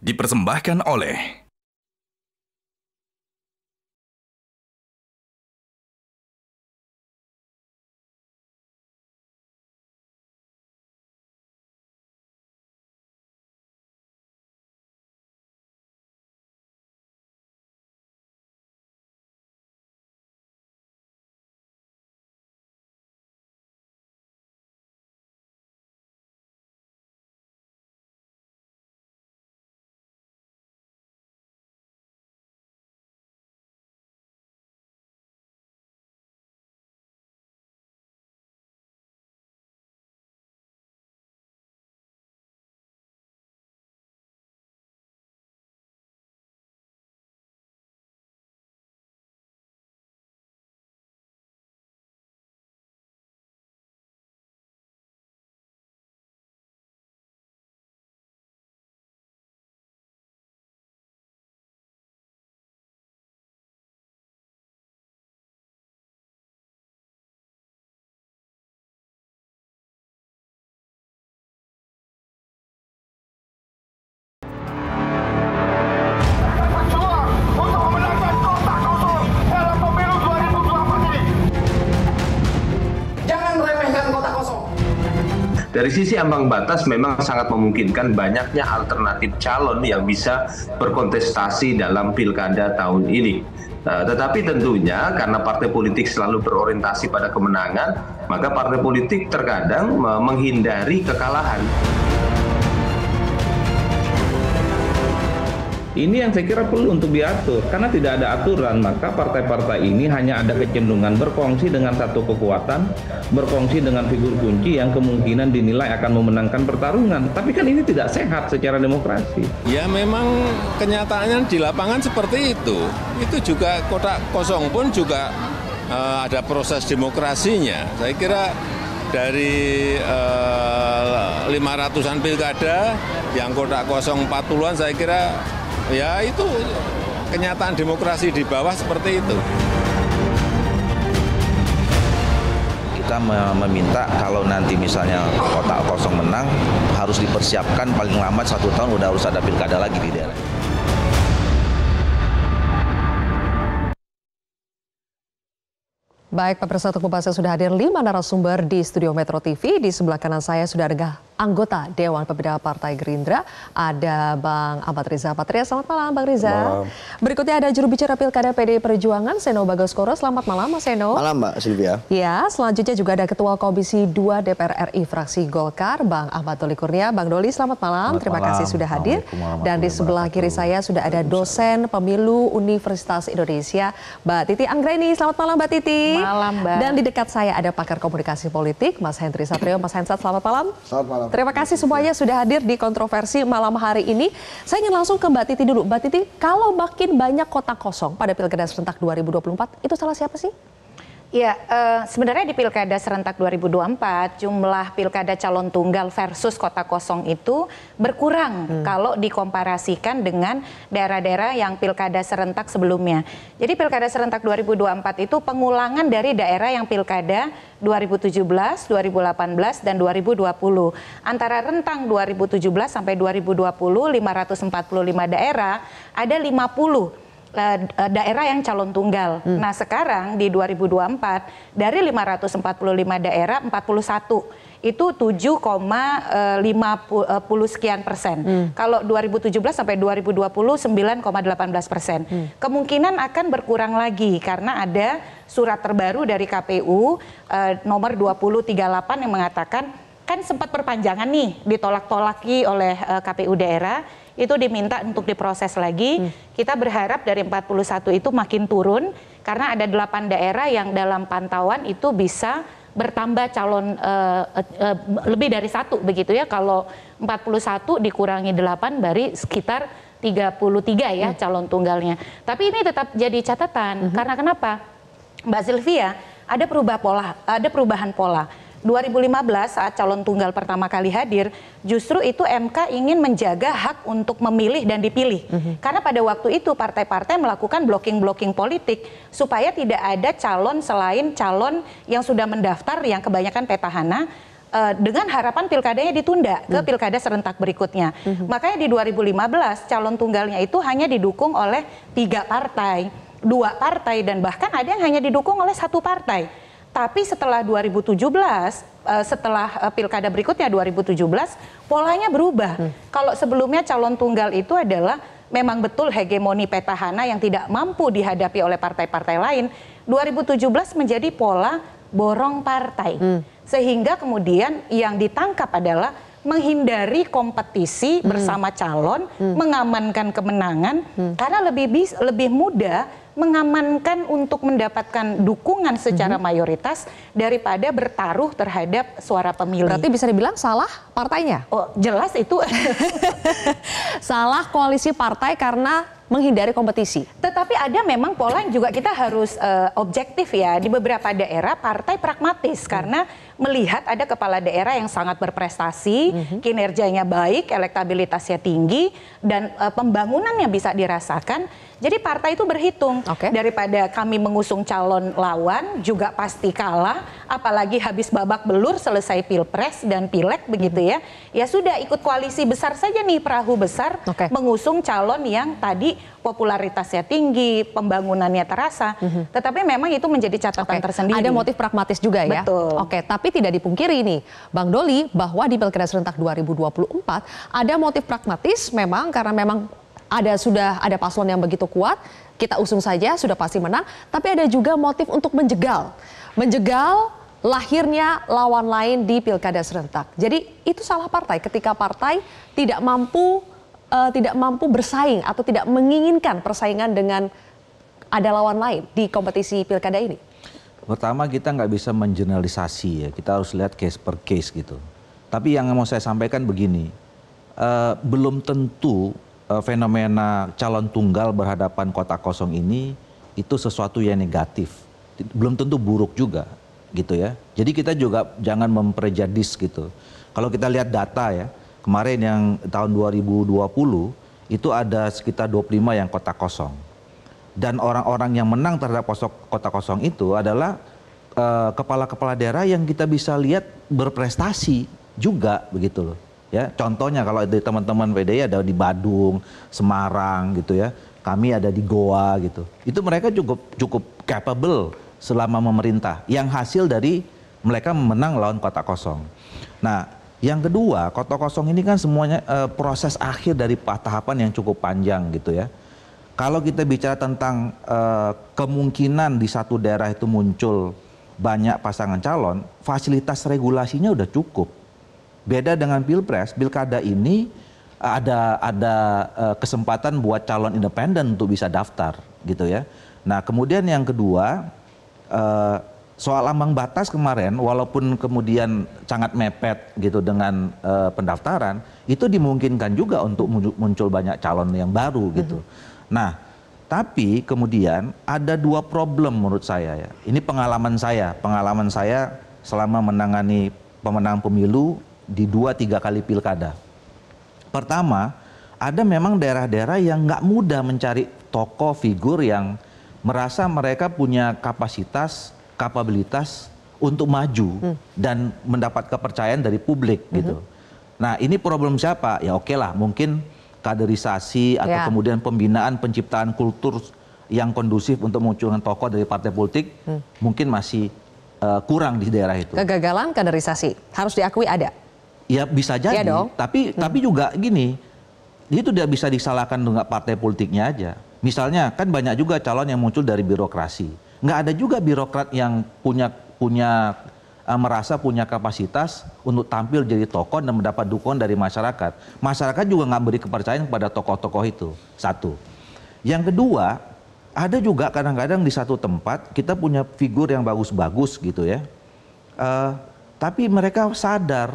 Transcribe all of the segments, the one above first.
dipersembahkan oleh Dari sisi ambang batas memang sangat memungkinkan banyaknya alternatif calon yang bisa berkontestasi dalam pilkada tahun ini. Eh, tetapi tentunya karena partai politik selalu berorientasi pada kemenangan, maka partai politik terkadang eh, menghindari kekalahan. Ini yang saya kira perlu untuk diatur karena tidak ada aturan maka partai-partai ini hanya ada kecenderungan berkongsi dengan satu kekuatan, berkongsi dengan figur kunci yang kemungkinan dinilai akan memenangkan pertarungan. Tapi kan ini tidak sehat secara demokrasi. Ya memang kenyataannya di lapangan seperti itu. Itu juga kotak kosong pun juga uh, ada proses demokrasinya. Saya kira dari eh, lima 500 ratusan pilkada yang kotak kosong 40-an saya kira Ya itu kenyataan demokrasi di bawah seperti itu. Kita meminta kalau nanti misalnya kotak kosong menang, harus dipersiapkan paling lambat satu tahun udah harus ada pilkada lagi di daerah. Baik, Pak Persatu membahasnya sudah hadir lima narasumber di studio Metro TV. Di sebelah kanan saya sudah ada anggota Dewan Pembina Partai Gerindra. Ada Bang Ahmad Riza Patria. Selamat malam Bang Riza. Malam. Berikutnya ada juru bicara Pilkada PD Perjuangan Seno Koro. Selamat malam Mas Seno. Malam Mbak Silvia. Ya, selanjutnya juga ada Ketua Komisi 2 DPR RI fraksi Golkar Bang Ahmad Doli Kurnia. Bang Doli selamat malam. Selamat Terima malam. kasih sudah hadir. Dan di sebelah kiri saya sudah ada dosen pemilu Universitas Indonesia Mbak Titi Anggreni. Selamat malam Mbak Titi. Malam Mbak. Dan di dekat saya ada pakar komunikasi politik Mas Hendri Satrio. Mas Hensat selamat malam. Selamat malam. Terima kasih semuanya sudah hadir di kontroversi malam hari ini. Saya ingin langsung ke Mbak Titi dulu. Mbak Titi, kalau makin banyak kotak kosong pada Pilkada serentak 2024, itu salah siapa sih? Ya, uh, sebenarnya di Pilkada serentak 2024 jumlah pilkada calon tunggal versus kota kosong itu berkurang hmm. kalau dikomparasikan dengan daerah-daerah yang pilkada serentak sebelumnya. Jadi Pilkada serentak 2024 itu pengulangan dari daerah yang pilkada 2017, 2018 dan 2020. Antara rentang 2017 sampai 2020 545 daerah ada 50 Eh, eh, daerah yang calon tunggal. Hmm. Nah, sekarang di 2024 dari 545 daerah 41 itu 7,50 sekian persen. Hmm. Kalau 2017 sampai 2020 9,18 persen. Hmm. Kemungkinan akan berkurang lagi karena ada surat terbaru dari KPU eh, nomor 2038 yang mengatakan kan sempat perpanjangan nih ditolak-tolaki oleh eh, KPU daerah itu diminta untuk diproses lagi. Hmm. Kita berharap dari 41 itu makin turun karena ada 8 daerah yang dalam pantauan itu bisa bertambah calon uh, uh, uh, lebih dari satu begitu ya kalau 41 dikurangi 8 bari sekitar 33 ya hmm. calon tunggalnya. Tapi ini tetap jadi catatan hmm. karena kenapa? Mbak Sylvia, ada perubahan pola, ada perubahan pola 2015 saat calon tunggal pertama kali hadir, justru itu MK ingin menjaga hak untuk memilih dan dipilih. Mm -hmm. Karena pada waktu itu partai-partai melakukan blocking-blocking politik supaya tidak ada calon selain calon yang sudah mendaftar yang kebanyakan petahana uh, dengan harapan pilkadanya ditunda ke hmm. pilkada serentak berikutnya. Hmm. Makanya di 2015 calon tunggalnya itu hanya didukung oleh tiga partai, dua partai dan bahkan ada yang hanya didukung oleh satu partai. Tapi setelah 2017, eh, setelah eh, pilkada berikutnya 2017, polanya berubah. Hmm. Kalau sebelumnya calon tunggal itu adalah memang betul hegemoni petahana yang tidak mampu dihadapi oleh partai-partai lain. 2017 menjadi pola borong partai. Hmm. Sehingga kemudian yang ditangkap adalah menghindari kompetisi hmm. bersama calon, hmm. mengamankan kemenangan hmm. karena lebih lebih mudah mengamankan untuk mendapatkan dukungan secara hmm. mayoritas daripada bertaruh terhadap suara pemilih. Berarti bisa dibilang salah partainya? Oh, jelas itu. salah koalisi partai karena menghindari kompetisi. Tetapi ada memang pola yang juga kita harus uh, objektif ya. Di beberapa daerah partai pragmatis hmm. karena melihat ada kepala daerah yang sangat berprestasi, mm-hmm. kinerjanya baik, elektabilitasnya tinggi, dan eh, pembangunan pembangunannya bisa dirasakan. Jadi partai itu berhitung okay. daripada kami mengusung calon lawan juga pasti kalah, apalagi habis babak belur selesai pilpres dan pilek begitu ya. Mhm. Ya sudah ikut koalisi besar saja nih perahu besar okay. mengusung calon yang tadi popularitasnya tinggi, pembangunannya terasa. Mm -hmm. Tetapi memang itu menjadi catatan okay. tersendiri. Ada motif pragmatis juga ya. Betul. Oke, okay, tapi tapi tidak dipungkiri ini, Bang Doli, bahwa di Pilkada serentak 2024 ada motif pragmatis memang karena memang ada sudah ada paslon yang begitu kuat, kita usung saja sudah pasti menang, tapi ada juga motif untuk menjegal. Menjegal lahirnya lawan lain di Pilkada serentak. Jadi itu salah partai ketika partai tidak mampu uh, tidak mampu bersaing atau tidak menginginkan persaingan dengan ada lawan lain di kompetisi Pilkada ini. Pertama kita nggak bisa mengeneralisasi ya, kita harus lihat case per case gitu. Tapi yang mau saya sampaikan begini, uh, belum tentu uh, fenomena calon tunggal berhadapan kota kosong ini itu sesuatu yang negatif. Belum tentu buruk juga gitu ya. Jadi kita juga jangan memprejudis gitu. Kalau kita lihat data ya, kemarin yang tahun 2020 itu ada sekitar 25 yang kota kosong dan orang-orang yang menang terhadap kosok, kota kosong itu adalah eh, kepala-kepala uh, daerah yang kita bisa lihat berprestasi juga begitu loh. Ya, contohnya kalau dari teman-teman PD ada di Badung, Semarang gitu ya. Kami ada di Goa gitu. Itu mereka cukup cukup capable selama memerintah yang hasil dari mereka menang lawan kota kosong. Nah, yang kedua, kota kosong ini kan semuanya uh, proses akhir dari tahapan yang cukup panjang gitu ya. Kalau kita bicara tentang uh, kemungkinan di satu daerah itu muncul banyak pasangan calon, fasilitas regulasinya sudah cukup. Beda dengan pilpres, pilkada ini ada ada uh, kesempatan buat calon independen untuk bisa daftar, gitu ya. Nah, kemudian yang kedua uh, soal ambang batas kemarin, walaupun kemudian sangat mepet gitu dengan uh, pendaftaran, itu dimungkinkan juga untuk muncul banyak calon yang baru gitu. Mm -hmm. Nah, tapi kemudian ada dua problem menurut saya ya. Ini pengalaman saya, pengalaman saya selama menangani pemenang pemilu di dua tiga kali pilkada. Pertama, ada memang daerah-daerah yang nggak mudah mencari tokoh figur yang merasa mereka punya kapasitas, kapabilitas untuk maju hmm. dan mendapat kepercayaan dari publik gitu. hmm. gitu. Nah ini problem siapa? Ya oke okay lah mungkin kaderisasi atau ya. kemudian pembinaan penciptaan kultur yang kondusif untuk munculkan tokoh dari partai politik hmm. mungkin masih uh, kurang di daerah itu. Kegagalan kaderisasi harus diakui ada. Ya bisa iya jadi, ya dong. tapi hmm. tapi juga gini, itu tidak bisa disalahkan dengan partai politiknya aja. Misalnya kan banyak juga calon yang muncul dari birokrasi. Nggak ada juga birokrat yang punya punya Eh, merasa punya kapasitas untuk tampil jadi tokoh dan mendapat dukungan dari masyarakat. Masyarakat juga nggak beri kepercayaan kepada tokoh-tokoh itu. Satu. Yang kedua, ada juga kadang-kadang di satu tempat kita punya figur yang bagus-bagus gitu ya. Uh, tapi mereka sadar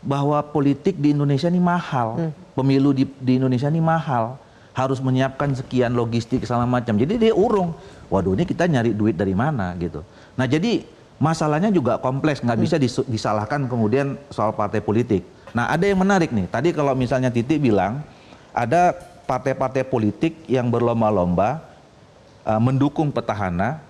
bahwa politik di Indonesia ini mahal, hmm. pemilu di, di Indonesia ini mahal, harus menyiapkan sekian logistik segala macam. Jadi dia urung, waduh ini kita nyari duit dari mana gitu. Nah jadi masalahnya juga kompleks, nggak hmm. bisa disalahkan kemudian soal partai politik. Nah ada yang menarik nih, tadi kalau misalnya Titi bilang ada partai-partai politik yang berlomba-lomba uh, mendukung petahana,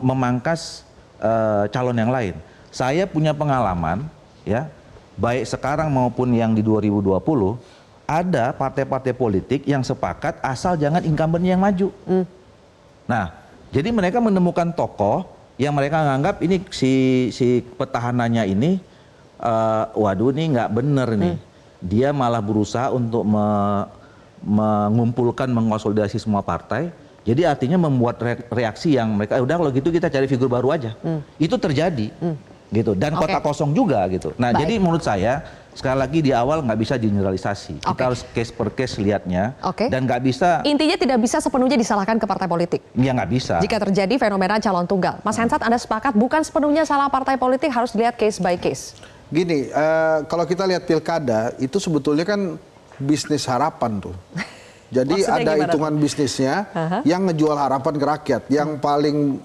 memangkas uh, calon yang lain. Saya punya pengalaman, ya baik sekarang maupun yang di 2020 ada partai-partai politik yang sepakat asal jangan incumbent yang maju. Mm. Nah, jadi mereka menemukan tokoh yang mereka nganggap ini si si petahanannya ini uh, waduh ini nggak bener nih. Hmm. Dia malah berusaha untuk me, mengumpulkan mengonsolidasi semua partai. Jadi artinya membuat reaksi yang mereka eh, udah kalau gitu kita cari figur baru aja. Hmm. Itu terjadi. Hmm gitu dan okay. kota kosong juga gitu. Nah, Baik. jadi menurut saya sekali lagi di awal nggak bisa generalisasi. Okay. Kita harus case per case liatnya okay. dan nggak bisa intinya tidak bisa sepenuhnya disalahkan ke partai politik. Ya nggak bisa. Jika terjadi fenomena calon tunggal, Mas Hensat Anda sepakat bukan sepenuhnya salah partai politik harus dilihat case by case. Gini, uh, kalau kita lihat pilkada itu sebetulnya kan bisnis harapan tuh. Jadi Maksudnya ada hitungan bisnisnya uh -huh. yang ngejual harapan ke rakyat. Yang paling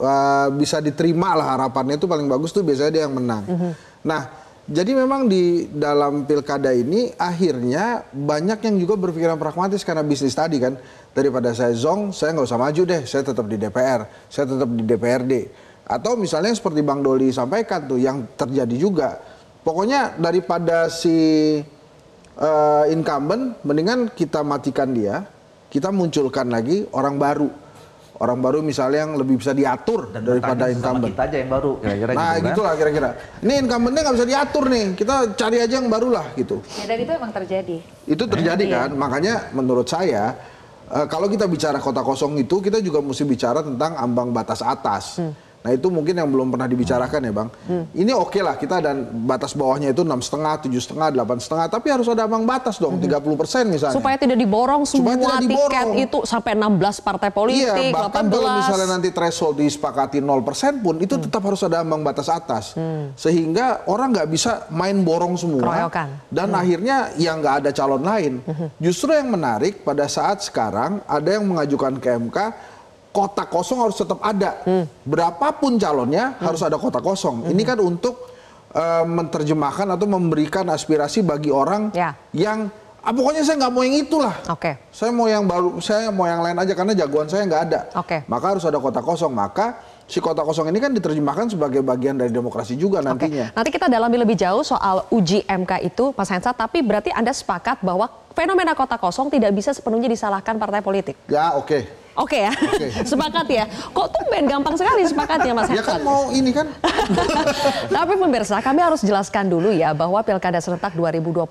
uh, bisa diterima lah harapannya itu paling bagus tuh biasanya dia yang menang. Mm -hmm. Nah, jadi memang di dalam pilkada ini akhirnya banyak yang juga berpikiran pragmatis karena bisnis tadi kan. Daripada saya zong, saya nggak usah maju deh, saya tetap di DPR, saya tetap di DPRD. Atau misalnya seperti Bang Doli sampaikan tuh yang terjadi juga. Pokoknya daripada si uh, incumbent, mendingan kita matikan dia, kita munculkan lagi orang baru orang baru misalnya yang lebih bisa diatur Dan daripada incumbent. Kita aja yang baru. Kira-kira nah, gitu kan. gitulah kira-kira. Ini incumbentnya nggak bisa diatur nih. Kita cari aja yang barulah gitu. Ya, dan itu emang terjadi. Itu terjadi eh, kan. Iya. Makanya menurut saya uh, kalau kita bicara kota kosong itu kita juga mesti bicara tentang ambang batas atas. Hmm Nah itu mungkin yang belum pernah dibicarakan ya bang. Hmm. Ini oke okay lah kita dan batas bawahnya itu enam setengah, tujuh setengah, delapan setengah, tapi harus ada Bang batas dong, hmm. tiga puluh persen misalnya. Supaya tidak diborong semua Supaya tidak diborong. itu sampai 16 partai politik. Iya, bahkan 18. kalau misalnya nanti threshold disepakati 0 persen pun itu hmm. tetap harus ada ambang batas atas, hmm. sehingga orang nggak bisa main borong semua. Keroyokan. Dan hmm. akhirnya yang nggak ada calon lain. Hmm. Justru yang menarik pada saat sekarang ada yang mengajukan ke MK kota kosong harus tetap ada. Hmm. Berapapun calonnya hmm. harus ada kota kosong. Hmm. Ini kan untuk e, menerjemahkan atau memberikan aspirasi bagi orang ya. yang ah, pokoknya saya nggak mau yang itulah. Oke. Okay. Saya mau yang baru, saya mau yang lain aja karena jagoan saya nggak ada. Oke. Okay. Maka harus ada kota kosong. Maka si kota kosong ini kan diterjemahkan sebagai bagian dari demokrasi juga nantinya. Okay. Nanti kita dalami lebih jauh soal uji MK itu, Mas Hensa. Tapi berarti Anda sepakat bahwa fenomena kota kosong tidak bisa sepenuhnya disalahkan partai politik? Ya, oke. Okay. Oke okay ya, okay. sepakat ya. Kok tumben gampang sekali sepakatnya Mas Hector. Ya kan mau ini kan. Tapi pemirsa, kami harus jelaskan dulu ya bahwa Pilkada Serentak 2024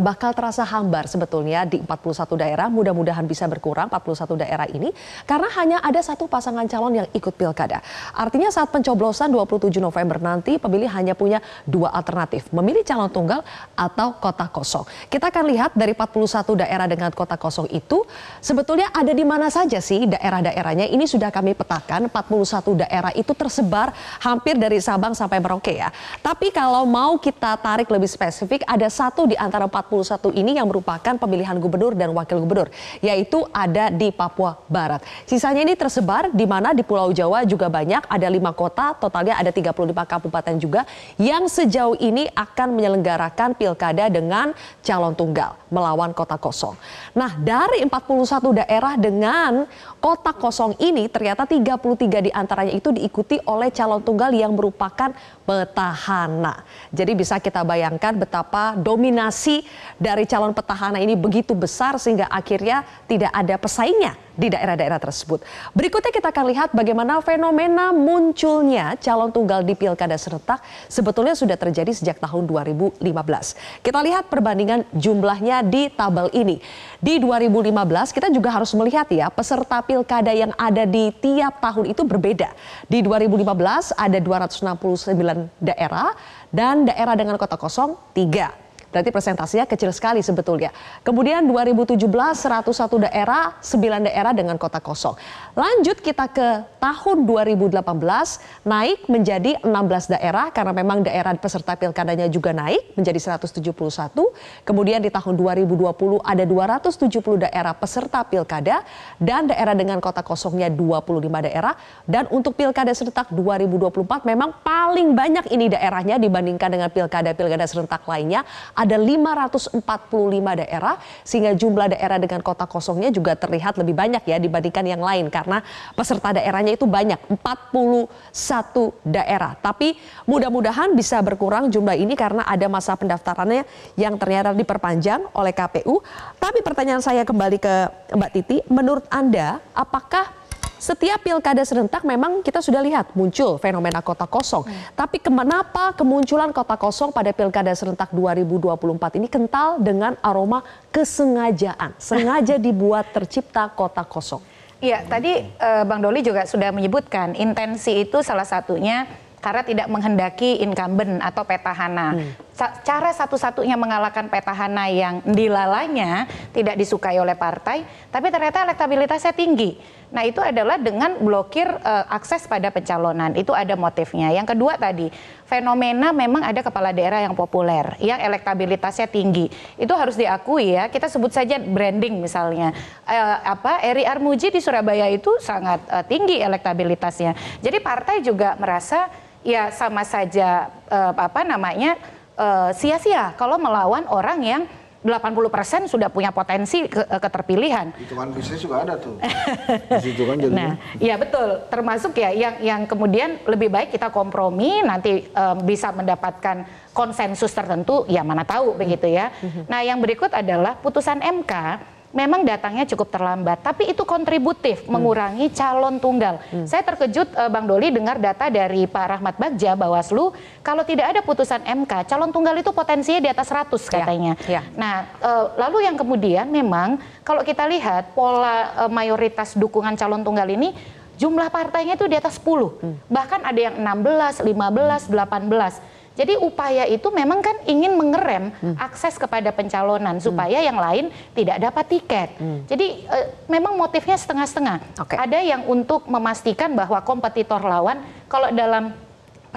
bakal terasa hambar sebetulnya di 41 daerah. Mudah-mudahan bisa berkurang 41 daerah ini karena hanya ada satu pasangan calon yang ikut Pilkada. Artinya saat pencoblosan 27 November nanti pemilih hanya punya dua alternatif, memilih calon tunggal atau kota kosong. Kita akan lihat dari 41 daerah dengan kota kosong itu sebetulnya ada di mana saja sih daerah-daerahnya ini sudah kami petakan 41 daerah itu tersebar hampir dari Sabang sampai Merauke ya. Tapi kalau mau kita tarik lebih spesifik ada satu di antara 41 ini yang merupakan pemilihan gubernur dan wakil gubernur yaitu ada di Papua Barat. Sisanya ini tersebar di mana di Pulau Jawa juga banyak ada lima kota totalnya ada 35 kabupaten juga yang sejauh ini akan menyelenggarakan pilkada dengan calon tunggal melawan kota kosong. Nah dari 41 daerah dengan Kotak kosong ini ternyata 33 diantaranya itu diikuti oleh calon tunggal yang merupakan petahana. Jadi bisa kita bayangkan betapa dominasi dari calon petahana ini begitu besar sehingga akhirnya tidak ada pesaingnya di daerah-daerah tersebut. Berikutnya kita akan lihat bagaimana fenomena munculnya calon tunggal di Pilkada serentak sebetulnya sudah terjadi sejak tahun 2015. Kita lihat perbandingan jumlahnya di tabel ini. Di 2015 kita juga harus melihat ya peserta pilkada yang ada di tiap tahun itu berbeda. Di 2015 ada 269 daerah dan daerah dengan kota kosong 3. Berarti presentasinya kecil sekali sebetulnya. Kemudian 2017 101 daerah, 9 daerah dengan kota kosong. Lanjut kita ke tahun 2018 naik menjadi 16 daerah karena memang daerah peserta pilkadanya juga naik menjadi 171. Kemudian di tahun 2020 ada 270 daerah peserta pilkada dan daerah dengan kota kosongnya 25 daerah dan untuk pilkada serentak 2024 memang paling banyak ini daerahnya dibandingkan dengan pilkada-pilkada serentak lainnya ada 545 daerah sehingga jumlah daerah dengan kota kosongnya juga terlihat lebih banyak ya dibandingkan yang lain karena peserta daerahnya itu banyak 41 daerah. Tapi mudah-mudahan bisa berkurang jumlah ini karena ada masa pendaftarannya yang ternyata diperpanjang oleh KPU. Tapi pertanyaan saya kembali ke Mbak Titi, menurut Anda apakah setiap pilkada serentak memang kita sudah lihat muncul fenomena kota kosong. Hmm. Tapi kenapa kemunculan kota kosong pada pilkada serentak 2024 ini kental dengan aroma kesengajaan, sengaja dibuat tercipta kota kosong? Iya, tadi uh, Bang Doli juga sudah menyebutkan intensi itu salah satunya karena tidak menghendaki incumbent atau petahana. Hmm cara satu-satunya mengalahkan petahana yang dilalanya tidak disukai oleh partai, tapi ternyata elektabilitasnya tinggi. Nah itu adalah dengan blokir uh, akses pada pencalonan. Itu ada motifnya. Yang kedua tadi, fenomena memang ada kepala daerah yang populer, yang elektabilitasnya tinggi. Itu harus diakui ya. Kita sebut saja branding misalnya. Uh, apa Eri Armuji di Surabaya itu sangat uh, tinggi elektabilitasnya. Jadi partai juga merasa ya sama saja uh, apa namanya Eh, sia-sia kalau melawan orang yang 80% sudah punya potensi ke eh, keterpilihan. Hitungan bisnis juga ada tuh. Di kan jadi. Nah, ya betul. Termasuk ya yang yang kemudian lebih baik kita kompromi nanti um, bisa mendapatkan konsensus tertentu ya mana tahu begitu ya. Mhm. Nah, yang berikut adalah putusan MK memang datangnya cukup terlambat, tapi itu kontributif hmm. mengurangi calon tunggal. Hmm. Saya terkejut uh, Bang Doli dengar data dari Pak Rahmat Bagja Bawaslu, kalau tidak ada putusan MK, calon tunggal itu potensinya di atas 100 ya, katanya. Ya, ya. Nah, uh, lalu yang kemudian memang kalau kita lihat pola uh, mayoritas dukungan calon tunggal ini jumlah partainya itu di atas 10. Hmm. Bahkan ada yang 16, 15, 18. Jadi upaya itu memang kan ingin mengerem hmm. akses kepada pencalonan hmm. supaya hmm. yang lain tidak dapat tiket. Hmm. Jadi e, memang motifnya setengah-setengah. Okay. Ada yang untuk memastikan bahwa kompetitor lawan kalau dalam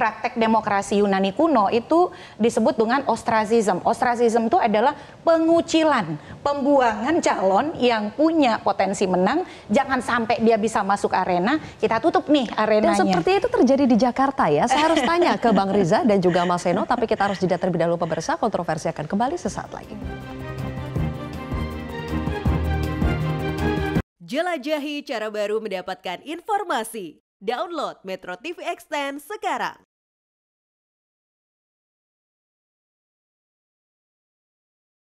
praktek demokrasi Yunani kuno itu disebut dengan ostracism. Ostracism itu adalah pengucilan, pembuangan calon yang punya potensi menang, jangan sampai dia bisa masuk arena, kita tutup nih arenanya. Dan seperti itu terjadi di Jakarta ya. Saya harus tanya ke Bang Riza dan juga Mas Seno, tapi kita harus jeda terlebih dahulu pemirsa, kontroversi akan kembali sesaat lagi. Jelajahi cara baru mendapatkan informasi. Download Metro TV Extend sekarang.